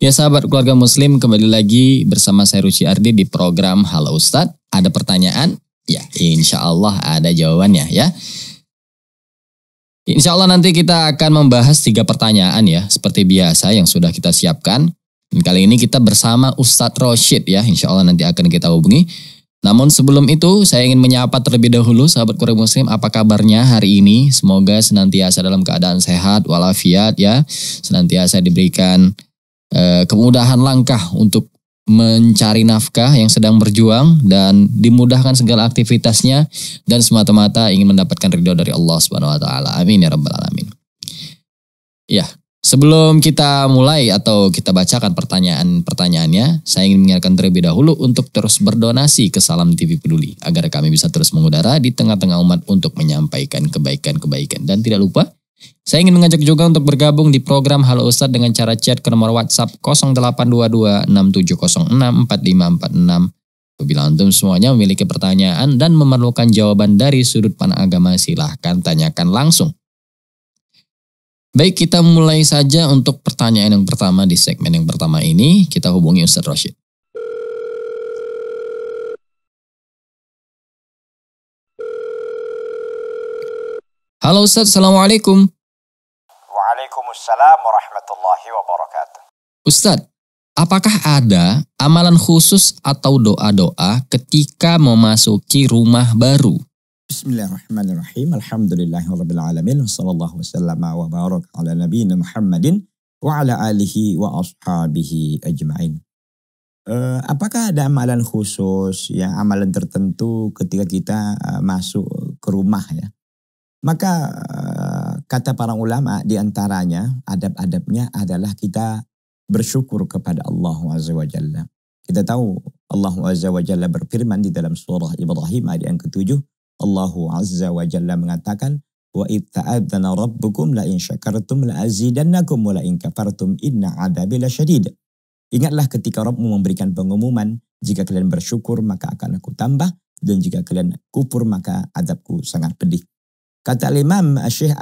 Ya sahabat keluarga muslim kembali lagi bersama saya Ruci Ardi di program Halo Ustadz. Ada pertanyaan? Ya insya Allah ada jawabannya ya. Insya Allah nanti kita akan membahas tiga pertanyaan ya. Seperti biasa yang sudah kita siapkan. Dan kali ini kita bersama Ustadz Roshid ya. Insya Allah nanti akan kita hubungi. Namun sebelum itu saya ingin menyapa terlebih dahulu sahabat keluarga Muslim apa kabarnya hari ini. Semoga senantiasa dalam keadaan sehat walafiat ya. Senantiasa diberikan Eh, kemudahan langkah untuk mencari nafkah yang sedang berjuang dan dimudahkan segala aktivitasnya dan semata-mata ingin mendapatkan ridho dari Allah Subhanahu wa taala. Amin ya rabbal alamin. Ya, sebelum kita mulai atau kita bacakan pertanyaan-pertanyaannya, saya ingin mengingatkan terlebih dahulu untuk terus berdonasi ke Salam TV Peduli agar kami bisa terus mengudara di tengah-tengah umat untuk menyampaikan kebaikan-kebaikan dan tidak lupa saya ingin mengajak juga untuk bergabung di program Halo Ustadz dengan cara chat ke nomor WhatsApp 0822 Bila 4546. antum semuanya memiliki pertanyaan dan memerlukan jawaban dari sudut pandang agama, silahkan tanyakan langsung. Baik, kita mulai saja untuk pertanyaan yang pertama di segmen yang pertama ini. Kita hubungi Ustadz Rashid. Halo Ustaz, Assalamualaikum. Waalaikumsalam warahmatullahi wabarakatuh. Ustaz, apakah ada amalan khusus atau doa-doa ketika memasuki rumah baru? Bismillahirrahmanirrahim. Alhamdulillahirrahmanirrahim. Assalamualaikum warahmatullahi wabarakatuh. ala nabi Muhammadin wa ala alihi wa ashabihi ajma'in. Uh, apakah ada amalan khusus, ya amalan tertentu ketika kita uh, masuk ke rumah ya? Maka eh, kata para ulama diantaranya adab-adabnya adalah kita bersyukur kepada Allah Azza wa Jalla. Kita tahu Allah Azza wa Jalla berfirman di dalam surah Ibrahim ayat yang ketujuh. Allah Azza wa Jalla mengatakan, Wa itta'adzana rabbukum la syakartum la wa la'in kafartum inna adabila syadid. Ingatlah ketika Rabbmu memberikan pengumuman, jika kalian bersyukur maka akan aku tambah, dan jika kalian kupur maka adabku sangat pedih. Kata imam Syekh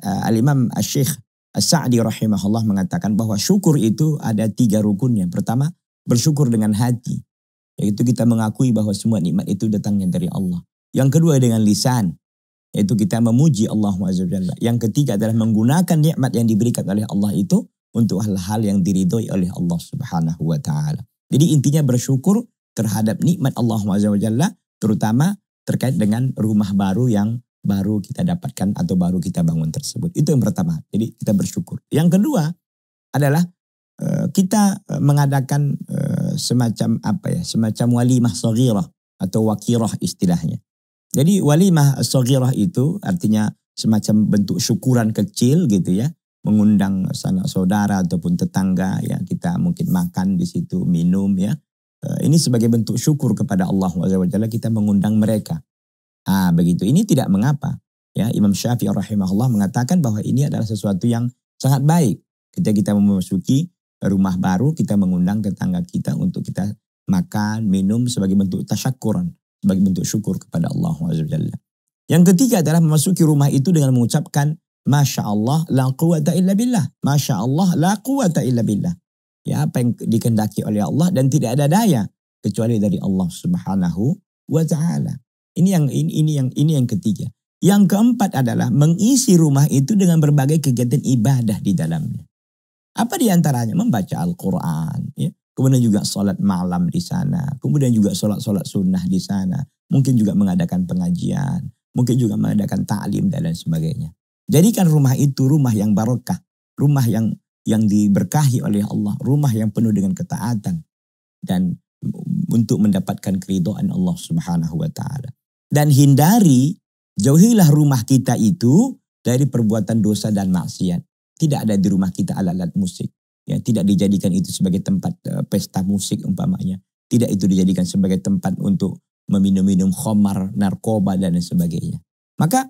Al-Imam Syekh Sa'di rahimahullah mengatakan bahwa syukur itu ada tiga rukunnya. Pertama, bersyukur dengan hati. Yaitu kita mengakui bahwa semua nikmat itu datangnya dari Allah. Yang kedua dengan lisan. Yaitu kita memuji Allah Azza Yang ketiga adalah menggunakan nikmat yang diberikan oleh Allah itu untuk hal-hal yang diridhoi oleh Allah Subhanahu wa taala. Jadi intinya bersyukur terhadap nikmat Allah Azza terutama terkait dengan rumah baru yang baru kita dapatkan atau baru kita bangun tersebut. Itu yang pertama. Jadi kita bersyukur. Yang kedua adalah eh, kita eh, mengadakan eh, semacam apa ya, semacam walimah saghirah atau wakirah istilahnya. Jadi walimah saghirah itu artinya semacam bentuk syukuran kecil gitu ya, mengundang sanak saudara ataupun tetangga ya, kita mungkin makan di situ, minum ya. Ini sebagai bentuk syukur kepada Allah Subhanahu kita mengundang mereka Ah begitu. Ini tidak mengapa. Ya, Imam Syafi'i rahimahullah mengatakan bahwa ini adalah sesuatu yang sangat baik. Ketika kita memasuki rumah baru, kita mengundang tetangga kita untuk kita makan, minum sebagai bentuk tasyakuran, sebagai bentuk syukur kepada Allah Azza Yang ketiga adalah memasuki rumah itu dengan mengucapkan Masya Allah la quwata illa billah. Masya Allah la quwata illa billah. Ya, apa yang dikendaki oleh Allah dan tidak ada daya kecuali dari Allah Subhanahu wa taala. Ini yang ini, ini yang ini yang ketiga. Yang keempat adalah mengisi rumah itu dengan berbagai kegiatan ibadah di dalamnya. Apa di antaranya? Membaca Al-Qur'an, ya. Kemudian juga sholat malam di sana. Kemudian juga sholat-sholat sunnah di sana. Mungkin juga mengadakan pengajian. Mungkin juga mengadakan ta'lim dan lain sebagainya. Jadikan rumah itu rumah yang barokah. Rumah yang yang diberkahi oleh Allah. Rumah yang penuh dengan ketaatan. Dan untuk mendapatkan keridhaan Allah subhanahu wa ta'ala. Dan hindari, jauhilah rumah kita itu dari perbuatan dosa dan maksiat. Tidak ada di rumah kita alat-alat musik. Ya, tidak dijadikan itu sebagai tempat uh, pesta musik umpamanya. Tidak itu dijadikan sebagai tempat untuk meminum-minum khomar, narkoba dan sebagainya. Maka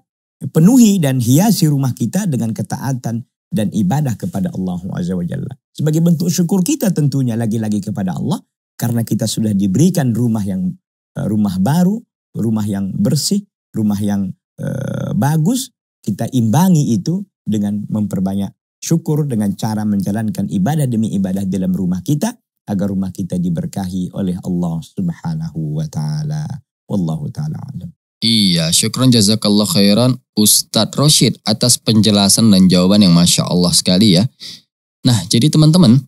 penuhi dan hiasi rumah kita dengan ketaatan dan ibadah kepada Allah Azza Sebagai bentuk syukur kita tentunya lagi-lagi kepada Allah karena kita sudah diberikan rumah yang eh, rumah baru, rumah yang bersih, rumah yang e, bagus, kita imbangi itu dengan memperbanyak syukur dengan cara menjalankan ibadah demi ibadah dalam rumah kita agar rumah kita diberkahi oleh Allah Subhanahu wa taala. Wallahu taala alam. Iya, syukran jazakallah khairan Ustadz Roshid atas penjelasan dan jawaban yang Masya Allah sekali ya. Nah, jadi teman-teman,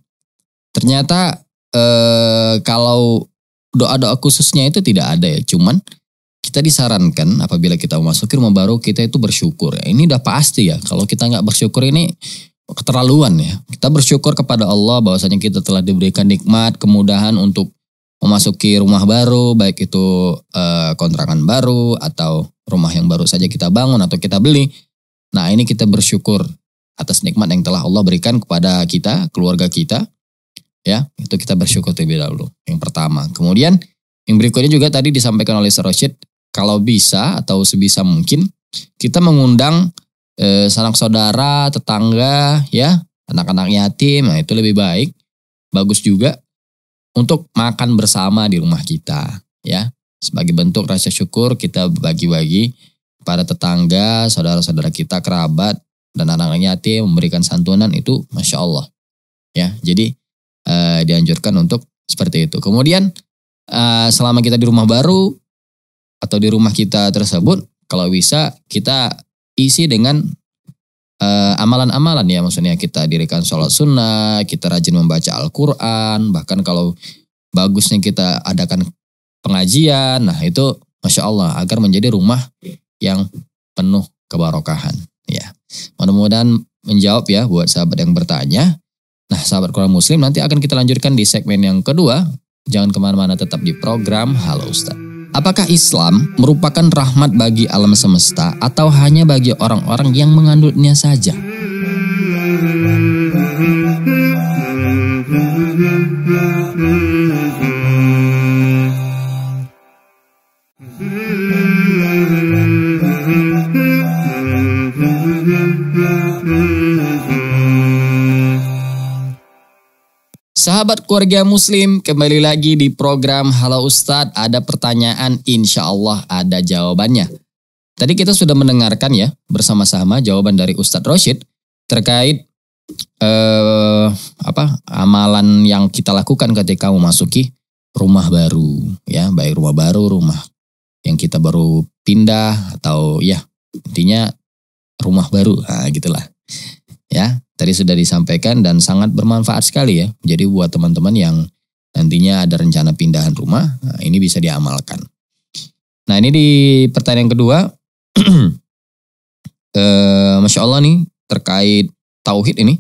ternyata eh, kalau doa-doa khususnya itu tidak ada ya. Cuman kita disarankan apabila kita memasuki rumah baru kita itu bersyukur. Ini udah pasti ya. Kalau kita nggak bersyukur ini keterlaluan ya. Kita bersyukur kepada Allah bahwasanya kita telah diberikan nikmat, kemudahan untuk memasuki rumah baru, baik itu e, kontrakan baru atau rumah yang baru saja kita bangun atau kita beli. Nah, ini kita bersyukur atas nikmat yang telah Allah berikan kepada kita, keluarga kita. Ya, itu kita bersyukur terlebih dahulu. Yang pertama. Kemudian yang berikutnya juga tadi disampaikan oleh Sir Rashid, kalau bisa atau sebisa mungkin kita mengundang eh, sanak saudara, tetangga, ya, anak-anak yatim, nah itu lebih baik, bagus juga untuk makan bersama di rumah kita, ya. Sebagai bentuk rasa syukur kita bagi-bagi pada tetangga, saudara-saudara kita, kerabat dan anak-anak yatim memberikan santunan itu, masya Allah, ya. Jadi eh, dianjurkan untuk seperti itu. Kemudian eh, selama kita di rumah baru atau di rumah kita tersebut kalau bisa kita isi dengan eh, amalan-amalan uh, ya maksudnya kita dirikan sholat sunnah, kita rajin membaca Al-Quran, bahkan kalau bagusnya kita adakan pengajian, nah itu masya Allah agar menjadi rumah yang penuh kebarokahan ya. Mudah-mudahan menjawab ya buat sahabat yang bertanya. Nah sahabat kurang muslim nanti akan kita lanjutkan di segmen yang kedua. Jangan kemana-mana tetap di program Halo Ustadz. Apakah Islam merupakan rahmat bagi alam semesta atau hanya bagi orang-orang yang menganutnya saja? Sahabat keluarga muslim, kembali lagi di program Halo Ustadz. Ada pertanyaan, insya Allah ada jawabannya. Tadi kita sudah mendengarkan ya bersama-sama jawaban dari Ustadz Roshid terkait eh, apa amalan yang kita lakukan ketika memasuki rumah baru ya baik rumah baru rumah yang kita baru pindah atau ya intinya rumah baru nah, gitulah Ya, tadi sudah disampaikan dan sangat bermanfaat sekali ya. Jadi buat teman-teman yang nantinya ada rencana pindahan rumah, nah ini bisa diamalkan. Nah ini di pertanyaan kedua, e, Masya Allah nih terkait tauhid ini.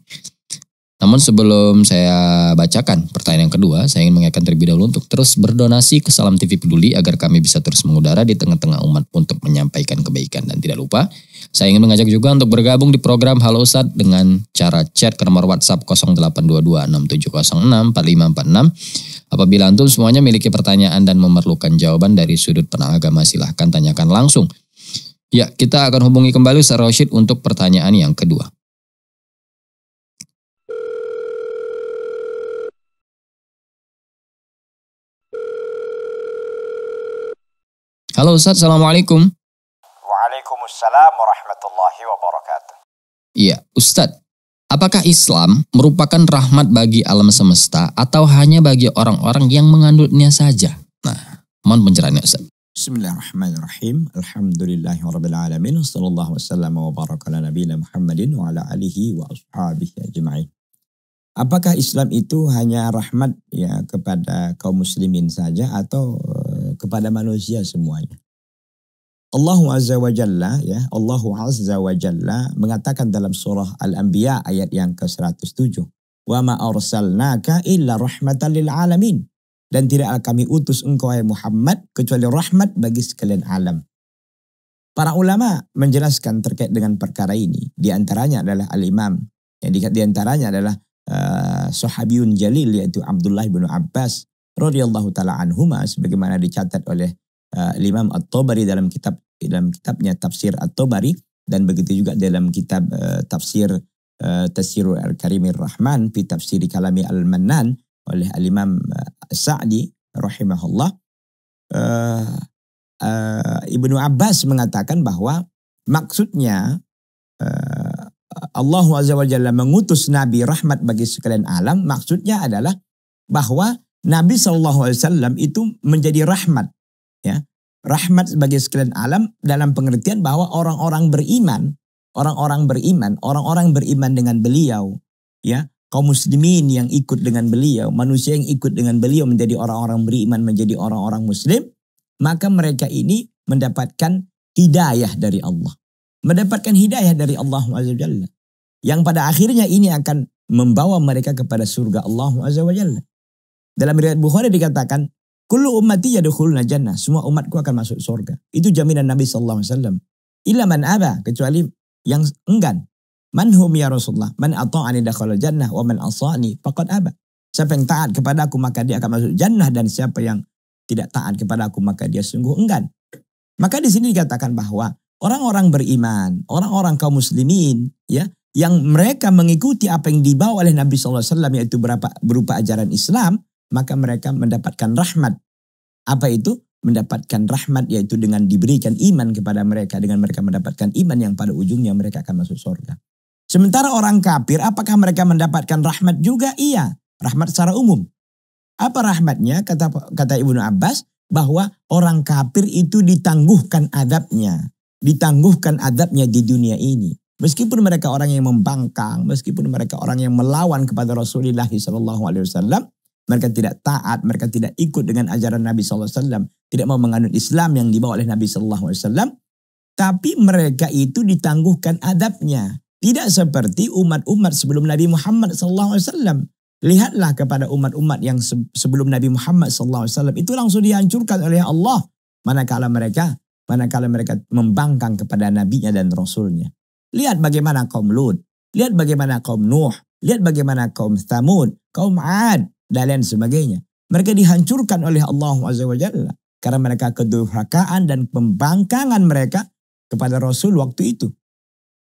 Namun sebelum saya bacakan pertanyaan yang kedua, saya ingin mengingatkan terlebih dahulu untuk terus berdonasi ke Salam TV Peduli agar kami bisa terus mengudara di tengah-tengah umat untuk menyampaikan kebaikan. Dan tidak lupa, saya ingin mengajak juga untuk bergabung di program Halo Ustad dengan cara chat ke nomor WhatsApp 0822 Apabila antum semuanya memiliki pertanyaan dan memerlukan jawaban dari sudut penang agama, silahkan tanyakan langsung. Ya, kita akan hubungi kembali Ustaz Rashid untuk pertanyaan yang kedua. Halo Ustaz, Assalamualaikum. Waalaikumsalam warahmatullahi wabarakatuh. Iya, Ustaz. Apakah Islam merupakan rahmat bagi alam semesta atau hanya bagi orang-orang yang mengandungnya saja? Nah, mohon pencerahannya Ustaz. Bismillahirrahmanirrahim. Alhamdulillahirrahmanirrahim. Assalamualaikum warahmatullahi wabarakatuh. Nabi Muhammadin wa ala alihi wa ashabihi ajma'in. Apakah Islam itu hanya rahmat ya kepada kaum muslimin saja atau eh, kepada manusia semuanya. Allah Azza wa Jalla ya, Allah Azza wa Jalla mengatakan dalam surah Al-Anbiya ayat yang ke-107, "Wa ma arsalnaka illa rahmatan lil alamin." Dan tidak kami utus engkau ya Muhammad kecuali rahmat bagi sekalian alam. Para ulama menjelaskan terkait dengan perkara ini. Di antaranya adalah Al-Imam. Yang di, di antaranya adalah uh, eh, Sahabiyun Jalil yaitu Abdullah bin Abbas radhiyallahu taala anhuma sebagaimana dicatat oleh uh, Imam At-Tabari dalam kitab dalam kitabnya Tafsir At-Tabari dan begitu juga dalam kitab uh, Tafsir uh, Tafsirul Karimir Rahman fi Tafsir Kalami Al-Mannan oleh Al-Imam uh, Sa'di rahimahullah uh, uh, Ibnu Abbas mengatakan bahwa maksudnya uh, Allah Azza wa Jalla mengutus Nabi rahmat bagi sekalian alam maksudnya adalah bahwa Nabi SAW itu menjadi rahmat, ya rahmat sebagai sekalian alam dalam pengertian bahwa orang-orang beriman, orang-orang beriman, orang-orang beriman dengan beliau, ya kaum muslimin yang ikut dengan beliau, manusia yang ikut dengan beliau menjadi orang-orang beriman, menjadi orang-orang muslim, maka mereka ini mendapatkan hidayah dari Allah. Mendapatkan hidayah dari Allah SWT. Yang pada akhirnya ini akan membawa mereka kepada surga Allah SWT. Dalam riwayat Bukhari dikatakan, Kullu ummati yadkhuluna jannah. Semua umatku akan masuk surga. Itu jaminan Nabi Sallallahu Alaihi Wasallam. Illa man aba. Kecuali yang enggan. Man hum ya Rasulullah. Man ata'ani dakhala jannah. Wa man asani faqad aba. Siapa yang taat kepada aku maka dia akan masuk jannah. Dan siapa yang tidak taat kepada aku maka dia sungguh enggan. Maka di sini dikatakan bahwa orang-orang beriman, orang-orang kaum muslimin ya yang mereka mengikuti apa yang dibawa oleh Nabi SAW yaitu berapa, berupa ajaran Islam, maka mereka mendapatkan rahmat. Apa itu? Mendapatkan rahmat yaitu dengan diberikan iman kepada mereka. Dengan mereka mendapatkan iman yang pada ujungnya mereka akan masuk surga. Sementara orang kafir apakah mereka mendapatkan rahmat juga? Iya. Rahmat secara umum. Apa rahmatnya? Kata, kata Ibnu Abbas bahwa orang kafir itu ditangguhkan adabnya. Ditangguhkan adabnya di dunia ini. Meskipun mereka orang yang membangkang, meskipun mereka orang yang melawan kepada Rasulullah SAW, mereka tidak taat, mereka tidak ikut dengan ajaran Nabi SAW. Tidak mau menganut Islam yang dibawa oleh Nabi SAW. Tapi mereka itu ditangguhkan adabnya. Tidak seperti umat-umat sebelum Nabi Muhammad SAW. Lihatlah kepada umat-umat yang sebelum Nabi Muhammad SAW itu langsung dihancurkan oleh Allah. Manakala mereka manakala mereka membangkang kepada nabinya dan rasulnya. Lihat bagaimana kaum Lut, lihat bagaimana kaum Nuh, lihat bagaimana kaum Thamud, kaum Ad, dan lain sebagainya. Mereka dihancurkan oleh Allah Azza wa Karena mereka kedurhakaan dan pembangkangan mereka kepada Rasul waktu itu.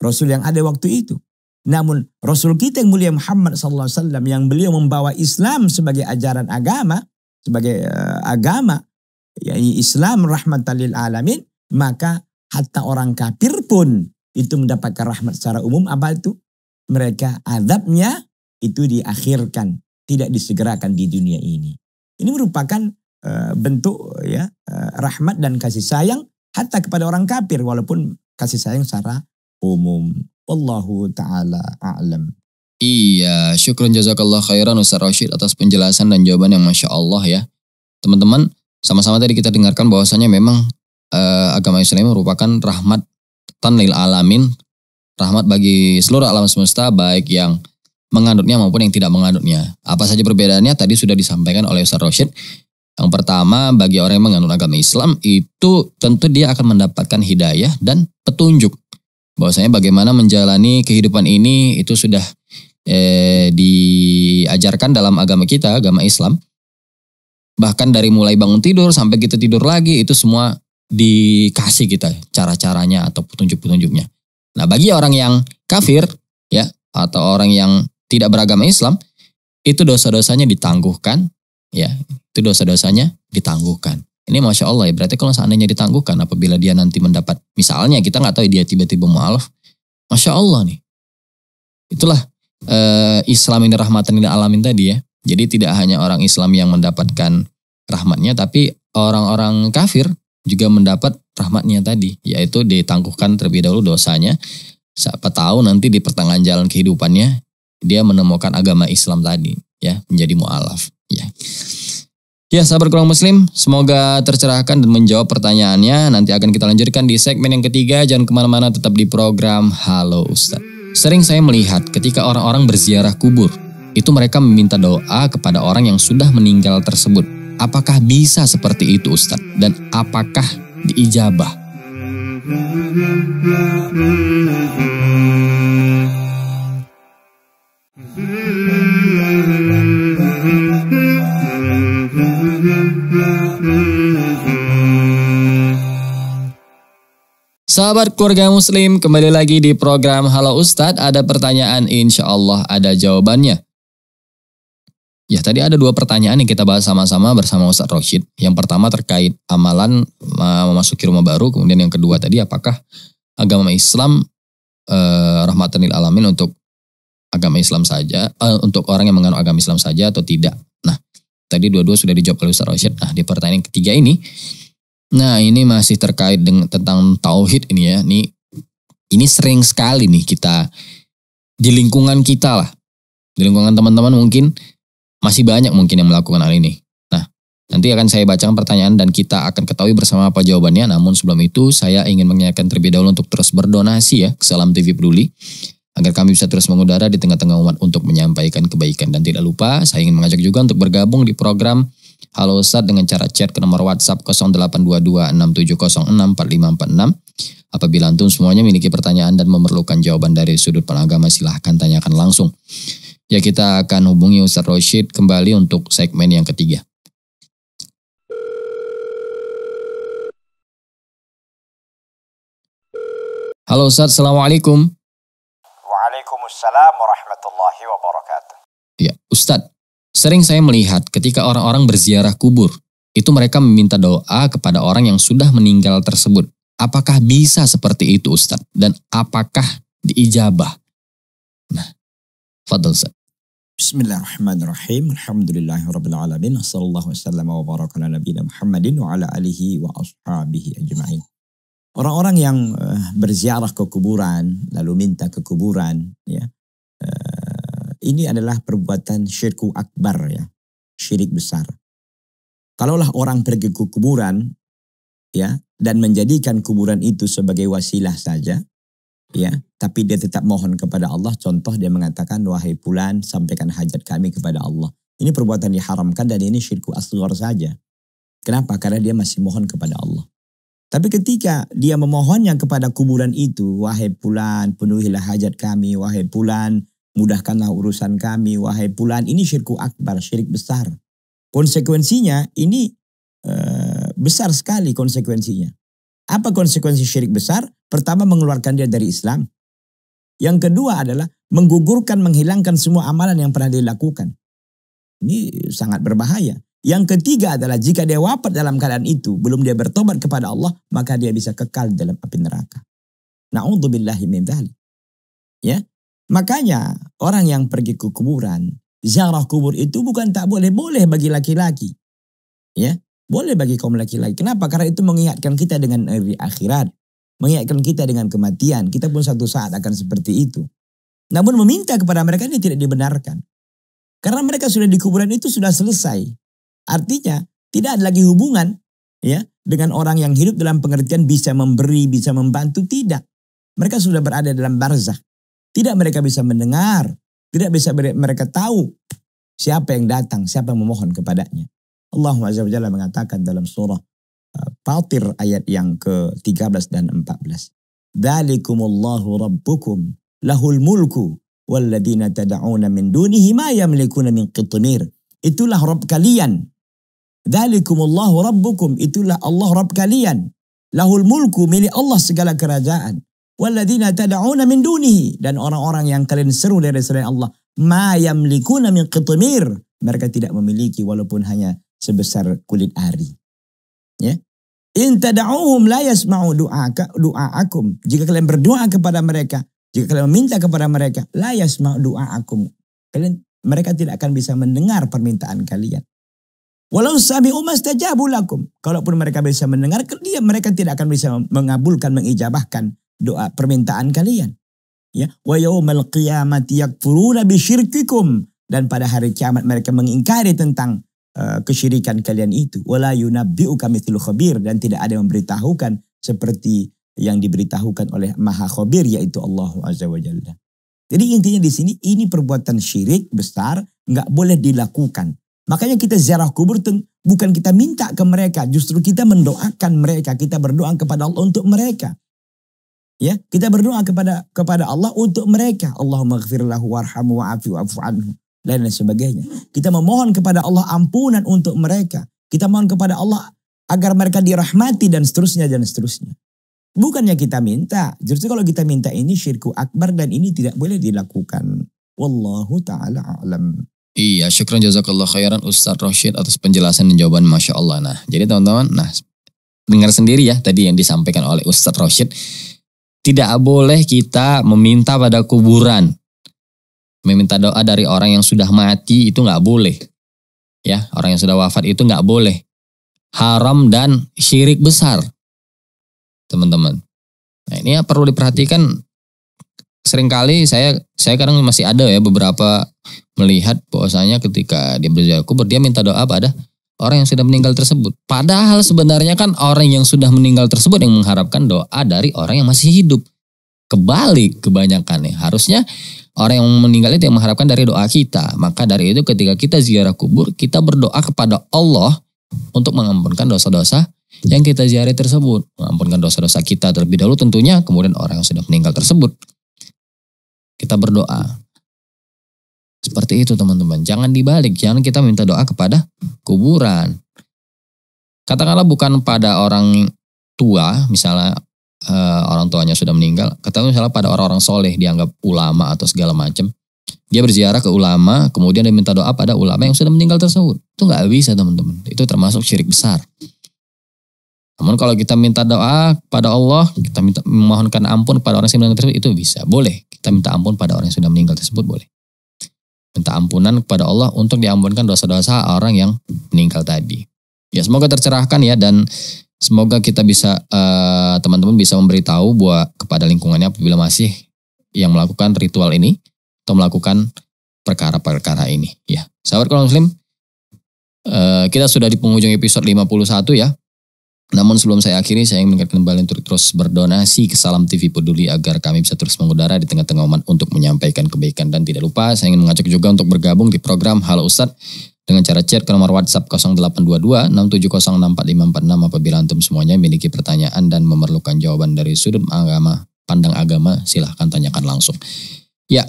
Rasul yang ada waktu itu. Namun Rasul kita yang mulia Muhammad SAW yang beliau membawa Islam sebagai ajaran agama, sebagai uh, agama, yakni Islam rahmatan lil alamin, maka hatta orang kafir pun itu mendapatkan rahmat secara umum apa itu? Mereka adabnya itu diakhirkan tidak disegerakan di dunia ini. Ini merupakan uh, bentuk ya uh, rahmat dan kasih sayang hatta kepada orang kafir walaupun kasih sayang secara umum. Wallahu taala a'lam. Iya, syukron jazakallah khairan Ustaz Rashid atas penjelasan dan jawaban yang Masya Allah ya. Teman-teman, sama-sama tadi kita dengarkan bahwasanya memang uh, agama Islam merupakan rahmat tanil alamin, rahmat bagi seluruh alam semesta baik yang menganutnya maupun yang tidak menganutnya. Apa saja perbedaannya tadi sudah disampaikan oleh Ustaz Roshid. Yang pertama bagi orang yang menganut agama Islam itu tentu dia akan mendapatkan hidayah dan petunjuk. Bahwasanya bagaimana menjalani kehidupan ini itu sudah eh, diajarkan dalam agama kita, agama Islam. Bahkan dari mulai bangun tidur sampai kita tidur lagi itu semua dikasih kita cara-caranya atau petunjuk-petunjuknya. Nah bagi orang yang kafir ya atau orang yang tidak beragama Islam, itu dosa-dosanya ditangguhkan, ya, itu dosa-dosanya ditangguhkan. Ini masya Allah ya, berarti kalau seandainya ditangguhkan, apabila dia nanti mendapat, misalnya kita nggak tahu dia tiba-tiba mu'alaf, masya Allah nih. Itulah eh, Islam ini rahmatan lil alamin tadi ya. Jadi tidak hanya orang Islam yang mendapatkan rahmatnya, tapi orang-orang kafir juga mendapat rahmatnya tadi, yaitu ditangguhkan terlebih dahulu dosanya. Siapa tahu nanti di pertengahan jalan kehidupannya dia menemukan agama Islam tadi ya menjadi mualaf ya. Ya sahabat kurang muslim, semoga tercerahkan dan menjawab pertanyaannya. Nanti akan kita lanjutkan di segmen yang ketiga. Jangan kemana-mana, tetap di program Halo Ustaz. Sering saya melihat ketika orang-orang berziarah kubur, itu mereka meminta doa kepada orang yang sudah meninggal tersebut. Apakah bisa seperti itu Ustaz? Dan apakah diijabah? Sahabat keluarga muslim, kembali lagi di program Halo Ustadz. Ada pertanyaan, insya Allah ada jawabannya. Ya, tadi ada dua pertanyaan yang kita bahas sama-sama bersama Ustadz Roshid. Yang pertama terkait amalan memasuki rumah baru. Kemudian yang kedua tadi, apakah agama Islam eh, rahmatanil alamin untuk agama Islam saja, uh, untuk orang yang menganut agama Islam saja atau tidak. Nah, tadi dua-dua sudah dijawab oleh Ustaz Rashid. Nah, di pertanyaan ketiga ini, nah ini masih terkait dengan tentang tauhid ini ya. Ini ini sering sekali nih kita di lingkungan kita lah, di lingkungan teman-teman mungkin masih banyak mungkin yang melakukan hal ini. Nah, nanti akan saya bacakan pertanyaan dan kita akan ketahui bersama apa jawabannya. Namun sebelum itu, saya ingin mengingatkan terlebih dahulu untuk terus berdonasi ya ke Salam TV Peduli agar kami bisa terus mengudara di tengah-tengah umat untuk menyampaikan kebaikan. Dan tidak lupa, saya ingin mengajak juga untuk bergabung di program Halo Ustadz dengan cara chat ke nomor WhatsApp 082267064546. Apabila antum semuanya memiliki pertanyaan dan memerlukan jawaban dari sudut agama, silahkan tanyakan langsung. Ya kita akan hubungi Ustadz Roshid kembali untuk segmen yang ketiga. Halo Ustadz, Assalamualaikum. Waalaikumsalam warahmatullahi wabarakatuh. Ya, Ustadz, sering saya melihat ketika orang-orang berziarah kubur, itu mereka meminta doa kepada orang yang sudah meninggal tersebut. Apakah bisa seperti itu Ustadz? Dan apakah diijabah? Nah, Fadl Ustadz. Bismillahirrahmanirrahim. Alhamdulillahirrahmanirrahim. Assalamualaikum warahmatullahi wabarakatuh. baraka Muhammadin wa ala alihi wa ashabihi ajma'in. Orang-orang yang eh, berziarah ke kuburan lalu minta ke kuburan ya. Eh, ini adalah perbuatan syirku akbar ya. Syirik besar. Kalaulah orang pergi ke kuburan ya dan menjadikan kuburan itu sebagai wasilah saja ya, tapi dia tetap mohon kepada Allah. Contoh dia mengatakan wahai pulan sampaikan hajat kami kepada Allah. Ini perbuatan diharamkan dan ini syirku asghar saja. Kenapa? Karena dia masih mohon kepada Allah. Tapi ketika dia memohonnya kepada kuburan itu, wahai pulan, penuhilah hajat kami, wahai pulan, mudahkanlah urusan kami, wahai pulan, ini syirku akbar, syirik besar. Konsekuensinya ini e, besar sekali konsekuensinya. Apa konsekuensi syirik besar? Pertama mengeluarkan dia dari Islam. Yang kedua adalah menggugurkan, menghilangkan semua amalan yang pernah dilakukan. Ini sangat berbahaya. Yang ketiga adalah jika dia wafat dalam keadaan itu, belum dia bertobat kepada Allah, maka dia bisa kekal dalam api neraka. Na'udzubillahi min dhalik. Ya. Makanya orang yang pergi ke kuburan, ziarah kubur itu bukan tak boleh-boleh bagi laki-laki. Ya, boleh bagi kaum laki-laki. Kenapa? Karena itu mengingatkan kita dengan akhirat, mengingatkan kita dengan kematian. Kita pun satu saat akan seperti itu. Namun meminta kepada mereka ini tidak dibenarkan. Karena mereka sudah di kuburan itu sudah selesai. Artinya tidak ada lagi hubungan ya dengan orang yang hidup dalam pengertian bisa memberi, bisa membantu tidak. Mereka sudah berada dalam barzah. Tidak mereka bisa mendengar, tidak bisa mereka tahu siapa yang datang, siapa yang memohon kepadanya. Allah SWT mengatakan dalam surah eh, Fatir ayat yang ke-13 dan 14. Dalikumullahu rabbukum lahul mulku walladina min dunihi ma yamlikuna min qitmir. Itulah Rabb kalian Dzalikumullahu rabbukum itulah Allah Rabb kalian. Lahul mulku milik Allah segala kerajaan. Walladzina tad'una min dunihi dan orang-orang yang kalian seru dari selain Allah ma yamlikuna min qitmir mereka tidak memiliki walaupun hanya sebesar kulit ari. Ya. In tad'uhum la yasma'u du'aka du'aakum. Jika kalian berdoa kepada mereka, jika kalian meminta kepada mereka, la yasma'u du'aakum. Kalian mereka tidak akan bisa mendengar permintaan kalian. Walau sami umas tajabulakum. Kalaupun mereka bisa mendengar, dia mereka tidak akan bisa mengabulkan, mengijabahkan doa permintaan kalian. Ya, wa yaumal qiyamati yakfuruna syirkikum dan pada hari kiamat mereka mengingkari tentang uh, kesyirikan kalian itu. Wala yunabbi'uka mithlu khabir dan tidak ada yang memberitahukan seperti yang diberitahukan oleh Maha Khabir yaitu Allah Azza wa Jalla. Jadi intinya di sini ini perbuatan syirik besar nggak boleh dilakukan Makanya kita ziarah kubur bukan kita minta ke mereka, justru kita mendoakan mereka, kita berdoa kepada Allah untuk mereka. Ya, kita berdoa kepada kepada Allah untuk mereka. Allahumma ghfirlahu warhamu wa'afi wa'fu anhu dan lain sebagainya. Kita memohon kepada Allah ampunan untuk mereka. Kita mohon kepada Allah agar mereka dirahmati dan seterusnya dan seterusnya. Bukannya kita minta, justru kalau kita minta ini syirku akbar dan ini tidak boleh dilakukan. Wallahu taala alam. Iya, syukron jazakallah khairan Ustaz Rashid atas penjelasan dan jawaban Masya Allah. Nah, jadi teman-teman, nah dengar sendiri ya tadi yang disampaikan oleh Ustaz Rashid. Tidak boleh kita meminta pada kuburan. Meminta doa dari orang yang sudah mati itu nggak boleh. Ya, orang yang sudah wafat itu nggak boleh. Haram dan syirik besar. Teman-teman. Nah, ini ya perlu diperhatikan seringkali saya saya kadang masih ada ya beberapa melihat bahwasanya ketika dia berziarah kubur dia minta doa pada orang yang sudah meninggal tersebut. Padahal sebenarnya kan orang yang sudah meninggal tersebut yang mengharapkan doa dari orang yang masih hidup. Kebalik kebanyakannya. Harusnya orang yang meninggal itu yang mengharapkan dari doa kita. Maka dari itu ketika kita ziarah kubur, kita berdoa kepada Allah untuk mengampunkan dosa-dosa yang kita ziarah tersebut. Mengampunkan dosa-dosa kita terlebih dahulu tentunya, kemudian orang yang sudah meninggal tersebut. Kita berdoa. Seperti itu teman-teman. Jangan dibalik, jangan kita minta doa kepada kuburan. Katakanlah bukan pada orang tua, misalnya e, orang tuanya sudah meninggal. Katakanlah misalnya pada orang-orang soleh dianggap ulama atau segala macam. Dia berziarah ke ulama, kemudian dia minta doa pada ulama yang sudah meninggal tersebut. Itu nggak bisa teman-teman. Itu termasuk syirik besar. Namun kalau kita minta doa pada Allah, kita minta memohonkan ampun pada orang yang sudah meninggal tersebut, itu bisa. Boleh. Kita minta ampun pada orang yang sudah meninggal tersebut, boleh minta ampunan kepada Allah untuk diampunkan dosa-dosa orang yang meninggal tadi. Ya semoga tercerahkan ya dan semoga kita bisa eh, teman-teman uh, bisa memberitahu buat kepada lingkungannya apabila masih yang melakukan ritual ini atau melakukan perkara-perkara ini. Ya, sahabat kalau muslim, uh, kita sudah di penghujung episode 51 ya. Namun sebelum saya akhiri, saya ingin mengingatkan kembali untuk terus berdonasi ke Salam TV Peduli agar kami bisa terus mengudara di tengah-tengah umat untuk menyampaikan kebaikan. Dan tidak lupa, saya ingin mengajak juga untuk bergabung di program Halo Ustadz dengan cara chat ke nomor WhatsApp 0822 apabila antum semuanya memiliki pertanyaan dan memerlukan jawaban dari sudut agama, pandang agama, silahkan tanyakan langsung. Ya,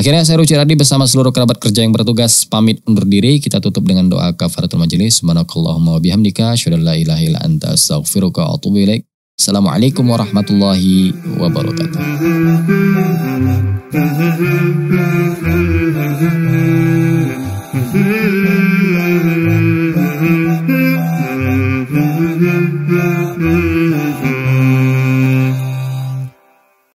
Akhirnya saya Ruci Radi bersama seluruh kerabat kerja yang bertugas pamit undur diri. Kita tutup dengan doa kafaratul majelis. Subhanakallahumma wabihamdika. bihamdika asyhadu la ilaha illa anta astaghfiruka wa atubu ilaik. Assalamualaikum warahmatullahi wabarakatuh.